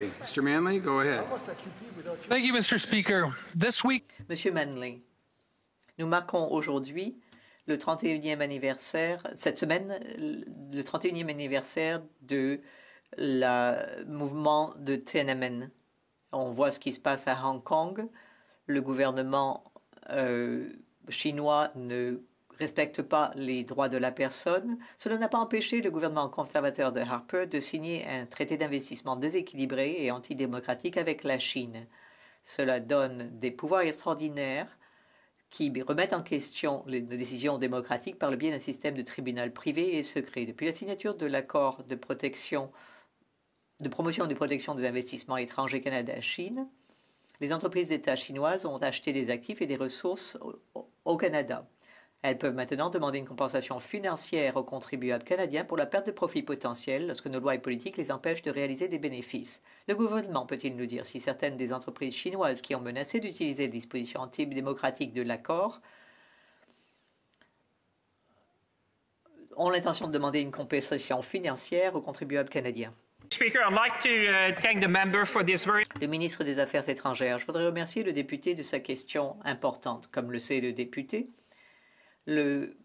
Mr. Manley, go ahead. Thank you, Mr. Speaker. This week... Monsieur Manley, nous marquons aujourd'hui le 31e anniversaire, cette semaine, le 31e anniversaire du mouvement de Tiananmen. On voit ce qui se passe à Hong Kong. Le gouvernement euh, chinois ne respecte pas les droits de la personne, cela n'a pas empêché le gouvernement conservateur de Harper de signer un traité d'investissement déséquilibré et antidémocratique avec la Chine. Cela donne des pouvoirs extraordinaires qui remettent en question les décisions démocratiques par le biais d'un système de tribunal privé et secret. Depuis la signature de l'accord de protection de promotion de protection des investissements étrangers Canada-Chine, les entreprises d'État chinoises ont acheté des actifs et des ressources au Canada. Elles peuvent maintenant demander une compensation financière aux contribuables canadiens pour la perte de profit potentiels lorsque nos lois et politiques les empêchent de réaliser des bénéfices. Le gouvernement peut-il nous dire si certaines des entreprises chinoises qui ont menacé d'utiliser les dispositions antidémocratiques de l'accord ont l'intention de demander une compensation financière aux contribuables canadiens le ministre des Affaires étrangères, je voudrais remercier le député de sa question importante. Comme le sait le député, le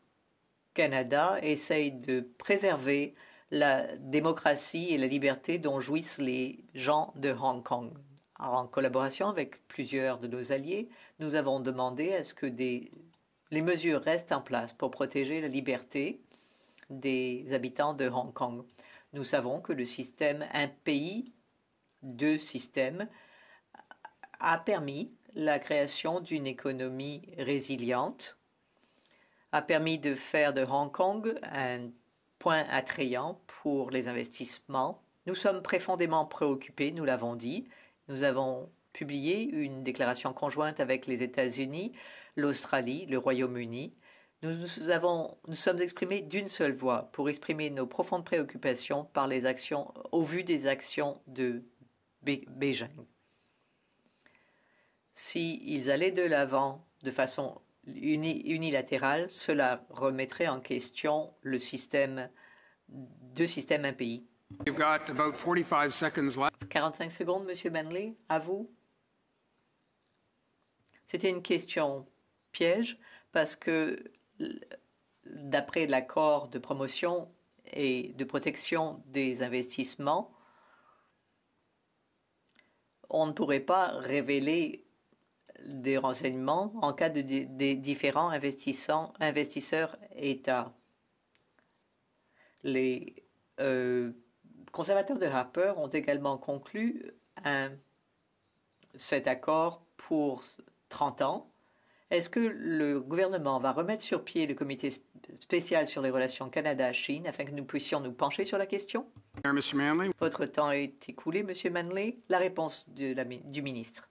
Canada essaye de préserver la démocratie et la liberté dont jouissent les gens de Hong Kong. en collaboration avec plusieurs de nos alliés, nous avons demandé à ce que les mesures restent en place pour protéger la liberté des habitants de Hong Kong. Nous savons que le système un pays, deux systèmes a permis la création d'une économie résiliente a permis de faire de Hong Kong un point attrayant pour les investissements. Nous sommes profondément préoccupés, nous l'avons dit. Nous avons publié une déclaration conjointe avec les États-Unis, l'Australie, le Royaume-Uni. Nous, nous, avons, nous sommes exprimés d'une seule voix pour exprimer nos profondes préoccupations par les actions, au vu des actions de Beijing. S'ils allaient de l'avant de façon unilatéral, cela remettrait en question le système, deux systèmes un pays. 45, secondes, Monsieur Benley, à vous. C'était une question piège parce que d'après l'accord de promotion et de protection des investissements, on ne pourrait pas révéler des renseignements en cas de, des différents investisseurs États. Les euh, conservateurs de Harper ont également conclu un, cet accord pour 30 ans. Est-ce que le gouvernement va remettre sur pied le comité spécial sur les relations Canada-Chine afin que nous puissions nous pencher sur la question Votre temps est écoulé, Monsieur Manley. La réponse du ministre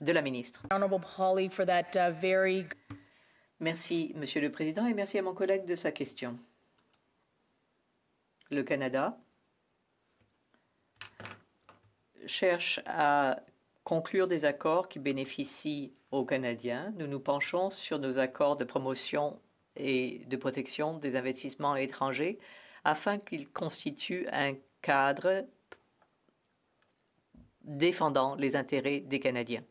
de la ministre. Uh, merci, Monsieur le Président, et merci à mon collègue de sa question. Le Canada cherche à conclure des accords qui bénéficient aux Canadiens. Nous nous penchons sur nos accords de promotion et de protection des investissements étrangers afin qu'ils constituent un cadre défendant les intérêts des Canadiens.